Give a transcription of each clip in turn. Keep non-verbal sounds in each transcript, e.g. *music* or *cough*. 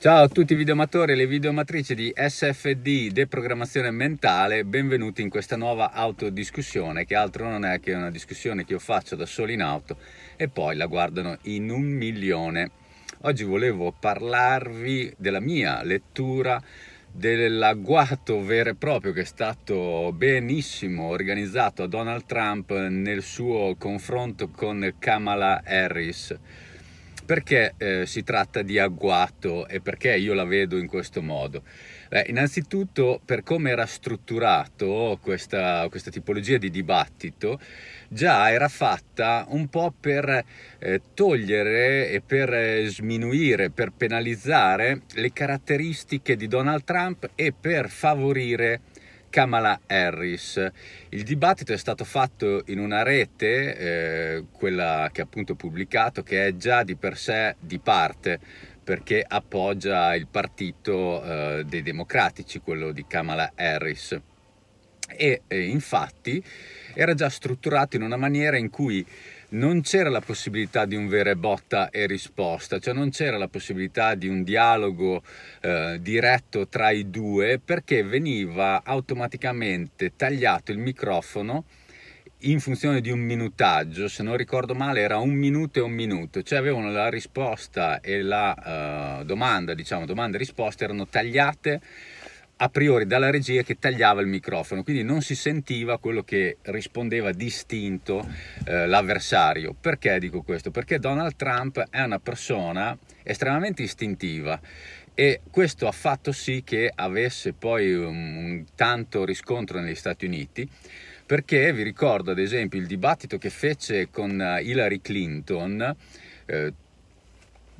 Ciao a tutti i videomatori e le videomatrici di SFD Deprogrammazione Mentale, benvenuti in questa nuova autodiscussione che altro non è che una discussione che io faccio da solo in auto e poi la guardano in un milione. Oggi volevo parlarvi della mia lettura dell'agguato vero e proprio che è stato benissimo organizzato a Donald Trump nel suo confronto con Kamala Harris perché eh, si tratta di agguato e perché io la vedo in questo modo? Beh, innanzitutto per come era strutturato questa, questa, tipologia di dibattito, già era fatta un po' per eh, togliere e per eh, sminuire, per penalizzare le caratteristiche di Donald Trump e per favorire Kamala Harris. Il dibattito è stato fatto in una rete, eh, quella che appunto ho pubblicato, che è già di per sé di parte perché appoggia il partito eh, dei democratici, quello di Kamala Harris. E eh, infatti era già strutturato in una maniera in cui non c'era la possibilità di un vero botta e risposta, cioè non c'era la possibilità di un dialogo eh, diretto tra i due perché veniva automaticamente tagliato il microfono in funzione di un minutaggio, se non ricordo male era un minuto e un minuto, cioè avevano la risposta e la eh, domanda, diciamo domanda e risposta erano tagliate a priori dalla regia che tagliava il microfono, quindi non si sentiva quello che rispondeva distinto eh, l'avversario. Perché dico questo? Perché Donald Trump è una persona estremamente istintiva e questo ha fatto sì che avesse poi un tanto riscontro negli Stati Uniti perché vi ricordo ad esempio il dibattito che fece con eh, Hillary Clinton eh,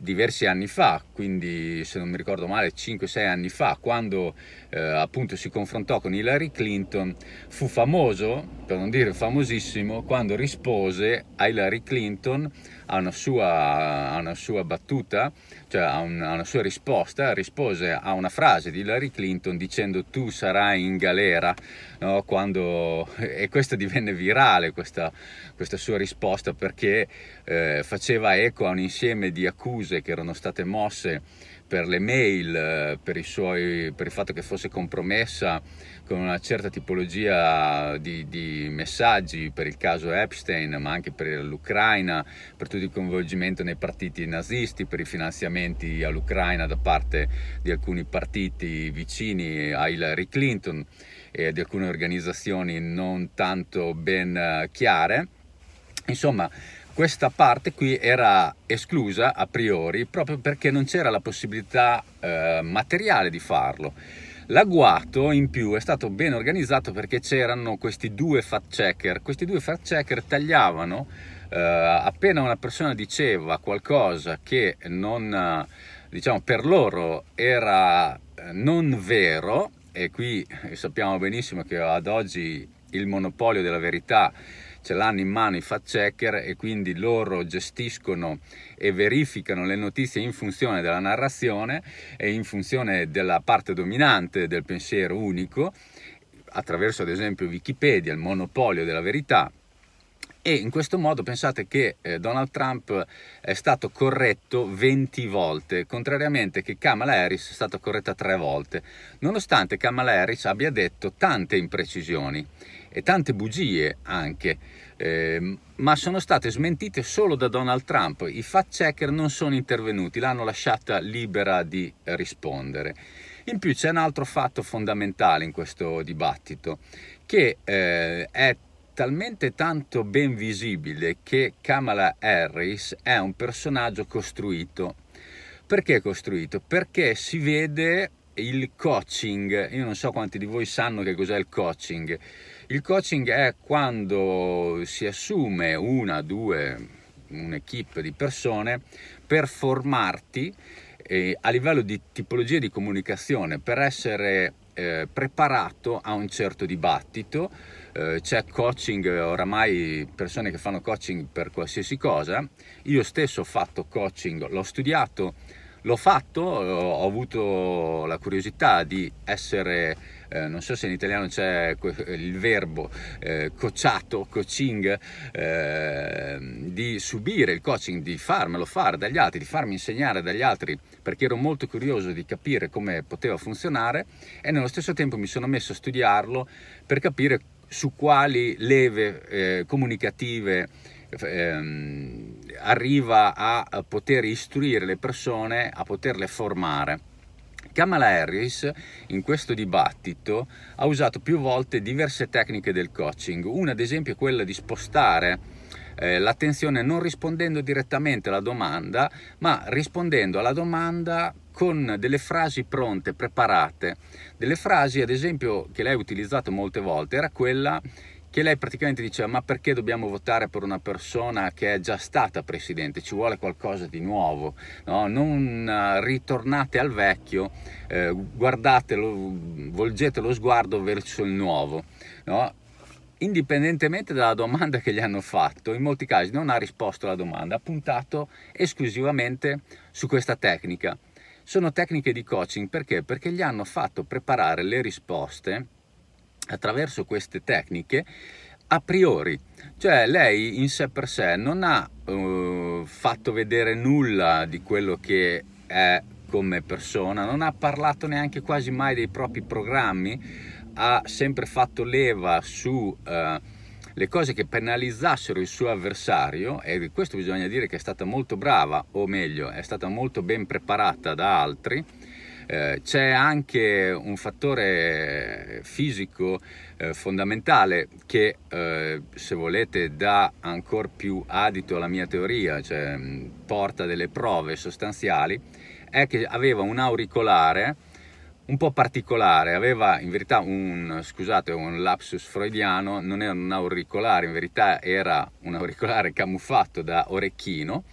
diversi anni fa, quindi se non mi ricordo male 5-6 anni fa, quando eh, appunto si confrontò con Hillary Clinton, fu famoso, per non dire famosissimo, quando rispose a Hillary Clinton ha una sua, ha una sua battuta, cioè ha, un, ha, una sua risposta, rispose a una frase di Hillary Clinton dicendo tu sarai in galera, no? Quando, e questa divenne virale, questa, questa sua risposta, perché eh, faceva eco a un insieme di accuse che erano state mosse per le mail, eh, per, suoi, per il fatto che fosse compromessa con una certa tipologia di, di, messaggi per il caso Epstein, ma anche per l'Ucraina, per tutto il coinvolgimento nei partiti nazisti, per i finanziamenti all'Ucraina da parte di alcuni partiti vicini a Hillary Clinton e di alcune organizzazioni non tanto ben eh, chiare. Insomma, questa parte qui era esclusa a priori proprio perché non c'era la possibilità eh, materiale di farlo L'agguato in più è stato ben organizzato perché c'erano questi due fact checker, questi due fact checker tagliavano eh, appena una persona diceva qualcosa che non, eh, diciamo, per loro era eh, non vero, e qui eh, sappiamo benissimo che ad oggi il monopolio della verità è ce l'hanno in mano i fact checker e quindi loro gestiscono e verificano le notizie in funzione della narrazione e in funzione della parte dominante del pensiero unico attraverso ad esempio Wikipedia, il monopolio della verità, e in questo modo pensate che eh, Donald Trump è stato corretto 20 volte, contrariamente che Kamala Harris è stata corretta 3 volte, nonostante Kamala Harris abbia detto tante imprecisioni e tante bugie anche, eh, ma sono state smentite solo da Donald Trump. I fact checker non sono intervenuti, l'hanno lasciata libera di rispondere. In più c'è un altro fatto fondamentale in questo dibattito, che eh, è talmente tanto ben visibile che Kamala Harris è un personaggio costruito. Perché costruito? Perché si vede il coaching, io non so quanti di voi sanno che cos'è il coaching, il coaching è quando si assume una, due, un'equipe di persone per formarti eh, a livello di tipologia di comunicazione, per essere eh, preparato a un certo dibattito. Eh, c'è coaching, oramai persone che fanno coaching per qualsiasi cosa. Io stesso ho fatto coaching, l'ho studiato L'ho fatto, ho avuto la curiosità di essere, eh, non so se in italiano c'è il verbo eh, cocciato, coaching, eh, di subire il coaching, di farmelo fare dagli altri, di farmi insegnare dagli altri, perché ero molto curioso di capire come poteva funzionare e nello stesso tempo mi sono messo a studiarlo per capire su quali leve eh, comunicative ehm, arriva a poter istruire le persone, a poterle formare. Kamala Harris in questo dibattito ha usato più volte diverse tecniche del coaching, una ad esempio è quella di spostare eh, l'attenzione non rispondendo direttamente alla domanda, ma rispondendo alla domanda con delle frasi pronte, preparate. Delle frasi, ad esempio, che lei ha utilizzato molte volte, era quella che lei praticamente diceva ma perché dobbiamo votare per una persona che è già stata presidente, ci vuole qualcosa di nuovo, no? non eh, ritornate al vecchio, eh, guardatelo, volgete lo sguardo verso il nuovo. No? indipendentemente dalla domanda che gli hanno fatto, in molti casi non ha risposto alla domanda, ha puntato esclusivamente su questa tecnica. Sono tecniche di coaching perché? Perché gli hanno fatto preparare le risposte attraverso queste tecniche a priori, cioè lei in sé per sé non ha uh, fatto vedere nulla di quello che è come persona, non ha parlato neanche quasi mai dei propri programmi, ha sempre fatto leva su... Uh, le cose che penalizzassero il suo avversario, e di questo bisogna dire che è stata molto brava, o meglio, è stata molto ben preparata da altri, eh, c'è anche un fattore fisico eh, fondamentale che, eh, se volete, dà ancora più adito alla mia teoria, cioè mh, mm, porta delle prove sostanziali, è che aveva un auricolare un po' particolare, aveva in verità un, scusate, un lapsus freudiano, non era un auricolare, in verità era un auricolare camuffato da orecchino,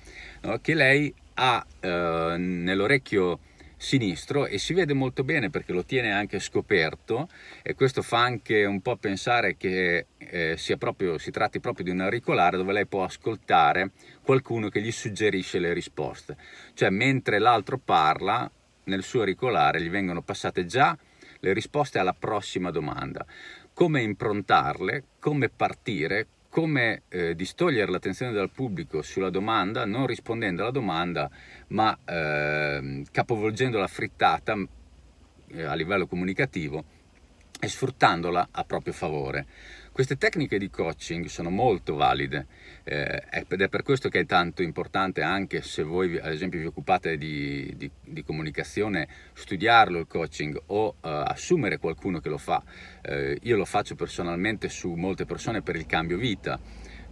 no? che lei ha eh, nell'orecchio sinistro e si vede molto bene perché lo tiene anche scoperto e questo fa anche un po' pensare che eh, proprio, si tratti proprio di un auricolare dove lei può ascoltare qualcuno che gli suggerisce le risposte. Cioè mentre l'altro parla nel suo auricolare gli vengono passate già le risposte alla prossima domanda come improntarle, come partire, come eh, distogliere l'attenzione dal pubblico sulla domanda, non rispondendo alla domanda, ma eh, capovolgendo la frittata eh, a livello comunicativo e sfruttandola a proprio favore. Queste tecniche di coaching sono molto valide eh, ed è per questo che è tanto importante anche se voi ad esempio vi occupate di, di, di comunicazione studiarlo il coaching o eh, assumere qualcuno che lo fa. Eh, io lo faccio personalmente su molte persone per il cambio vita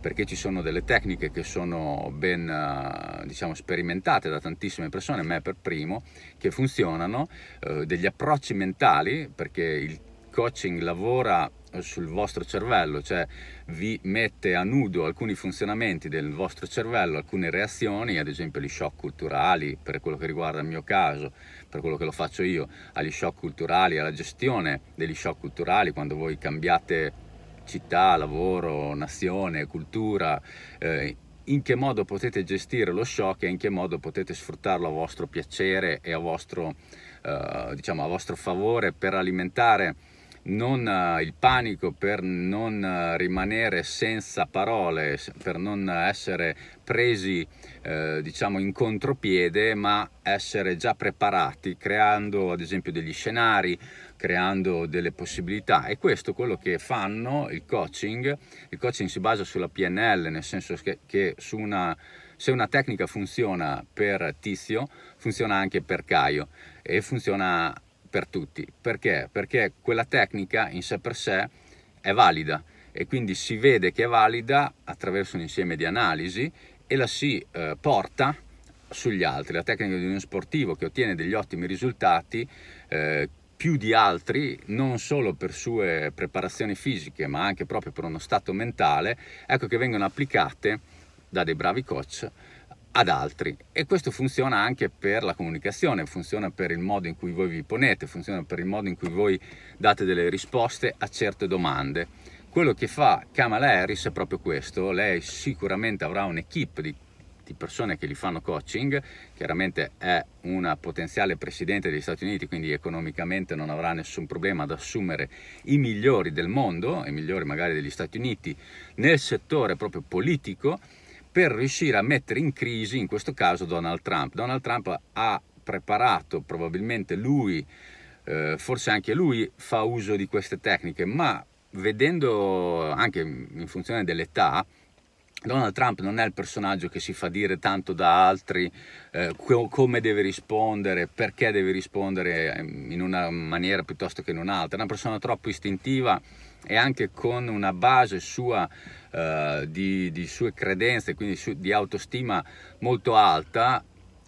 perché ci sono delle tecniche che sono ben eh, diciamo, sperimentate da tantissime persone, me per primo, che funzionano, eh, degli approcci mentali, perché il coaching lavora eh, sul vostro cervello, cioè vi mette a nudo alcuni funzionamenti del vostro cervello, alcune reazioni, ad esempio gli shock culturali, per quello che riguarda il mio caso, per quello che lo faccio io, agli shock culturali, alla gestione degli shock culturali, quando voi cambiate città, lavoro, nazione, cultura, eh, in che modo potete gestire lo shock e in che modo potete sfruttarlo a vostro piacere e a vostro, eh, diciamo, a vostro favore per alimentare non, eh, il panico per non eh, rimanere senza parole, per non essere presi eh, diciamo in contropiede, ma essere già preparati, creando ad esempio degli scenari, creando delle possibilità e questo è quello che fanno il coaching. Il coaching si basa sulla PNL, nel senso che, che su una se una tecnica funziona per Tizio, funziona anche per Caio e funziona per tutti. Perché? Perché quella tecnica in sé per sé è valida e quindi si vede che è valida attraverso un insieme di analisi e la si eh, porta sugli altri. La tecnica di uno sportivo che ottiene degli ottimi risultati eh, più di altri, non solo per sue preparazioni fisiche, ma anche proprio per uno stato mentale, ecco che vengono applicate da dei bravi coach ad altri e questo funziona anche per la comunicazione, funziona per il modo in cui voi vi ponete, funziona per il modo in cui voi date delle risposte a certe domande. Quello che fa Kamala Harris è proprio questo, lei sicuramente avrà un'equipe di, di persone che gli fanno coaching, chiaramente è una potenziale presidente degli Stati Uniti, quindi economicamente non avrà nessun problema ad assumere i migliori del mondo, i migliori magari degli Stati Uniti, nel settore proprio politico, per riuscire a mettere in crisi, in questo caso, Donald Trump. Donald Trump ha preparato, probabilmente lui, eh, forse anche lui fa uso di queste tecniche, ma vedendo anche in funzione dell'età, Donald Trump non è il personaggio che si fa dire tanto da altri eh, co come deve rispondere, perché deve rispondere ehm, in una maniera piuttosto che in un'altra, è una persona troppo istintiva e anche con una base sua eh, di, di, sue credenze, quindi su, di autostima molto alta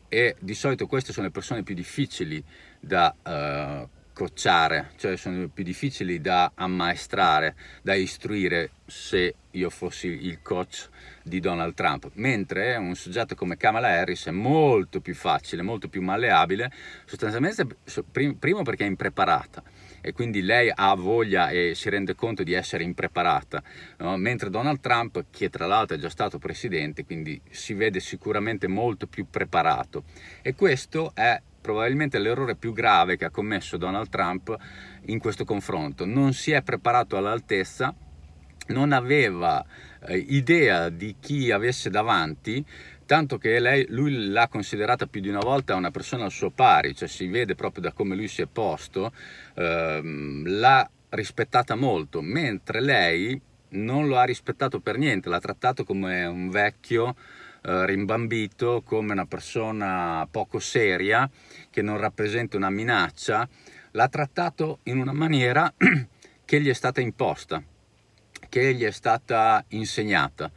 e di solito queste sono le persone più difficili da eh, crocciare, cioè sono più difficili da ammaestrare, da istruire se io fossi il coach di Donald Trump, mentre un soggetto come Kamala Harris è molto più facile, molto più malleabile, sostanzialmente primo perché è impreparata e quindi lei ha voglia e si rende conto di essere impreparata, no? mentre Donald Trump, che tra l'altro è già stato presidente, quindi si vede sicuramente molto più preparato e questo è probabilmente l'errore più grave che ha commesso Donald Trump in questo confronto. Non si è preparato all'altezza, non aveva eh, idea di chi avesse davanti, tanto che lei, lui l'ha considerata più di una volta una persona al suo pari, cioè si vede proprio da come lui si è posto, eh, l'ha rispettata molto, mentre lei non lo ha rispettato per niente, l'ha trattato come un vecchio eh, rimbambito come una persona poco seria, che non rappresenta una minaccia, l'ha trattato in una maniera *clears throat* che gli è stata imposta, che gli è stata insegnata.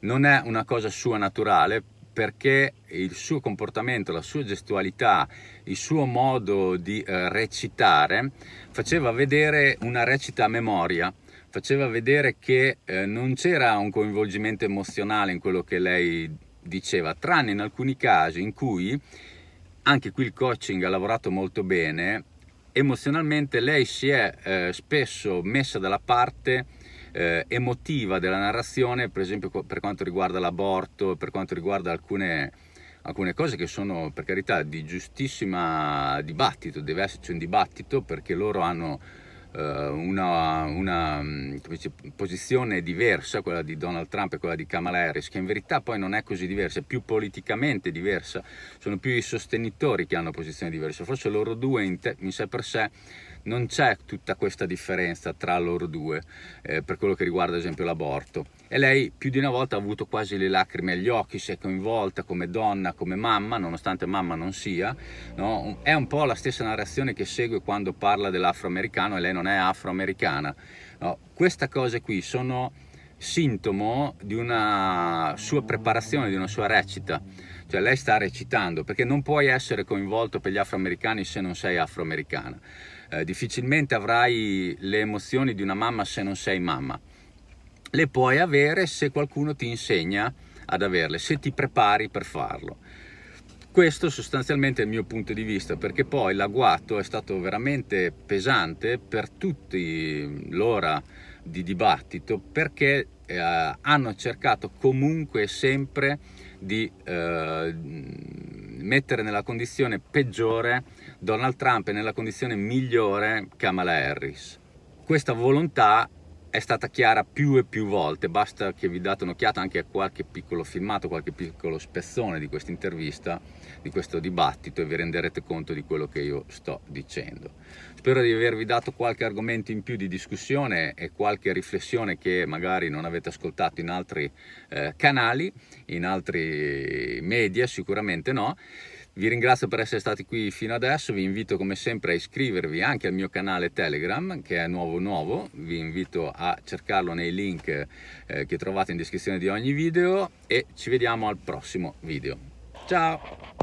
Non è una cosa sua naturale perché il suo comportamento, la sua gestualità, il suo modo di eh, recitare faceva vedere una recita a memoria, faceva vedere che eh, non c'era un coinvolgimento emozionale in quello che lei diceva, tranne in alcuni casi in cui anche qui il coaching ha lavorato molto bene, emozionalmente lei si è eh, spesso messa dalla parte eh, emotiva della narrazione, per esempio per quanto riguarda l'aborto, per quanto riguarda alcune, alcune cose che sono per carità di giustissima dibattito, deve esserci un dibattito perché loro hanno eh, una, una mm, dice, posizione diversa, quella di Donald Trump e quella di Kamala Harris, che in verità poi non è così diversa, è più politicamente diversa, sono più i sostenitori che hanno posizioni diverse, forse loro due in, te, in sé per sé non c'è tutta questa differenza tra loro due eh, per quello che riguarda ad esempio l'aborto e lei più di una volta ha avuto quasi le lacrime agli occhi, si è coinvolta come donna, come mamma, nonostante mamma non sia, no? è un po' la stessa narrazione che segue quando parla dell'afroamericano e lei non è afroamericana. No? Queste cose qui sono sintomo di una sua preparazione, di una sua recita, cioè lei sta recitando, perché non puoi essere coinvolto per gli afroamericani se non sei afroamericana. Eh, difficilmente avrai le emozioni di una mamma se non sei mamma le puoi avere se qualcuno ti insegna ad averle, se ti prepari per farlo. Questo sostanzialmente è il mio punto di vista, perché poi l'agguato è stato veramente pesante per tutti l'ora di dibattito, perché eh, hanno cercato comunque sempre di eh, mettere nella condizione peggiore Donald Trump e nella condizione migliore Kamala Harris. Questa volontà è stata chiara più e più volte, basta che vi date un'occhiata anche a qualche piccolo filmato, qualche piccolo spezzone di questa intervista, di questo dibattito e vi renderete conto di quello che io sto dicendo. Spero di avervi dato qualche argomento in più di discussione e qualche riflessione che magari non avete ascoltato in altri eh, canali, in altri media sicuramente no. Vi ringrazio per essere stati qui fino adesso, vi invito come sempre a iscrivervi anche al mio canale Telegram che è nuovo nuovo, vi invito a cercarlo nei link eh, che trovate in descrizione di ogni video e ci vediamo al prossimo video. Ciao!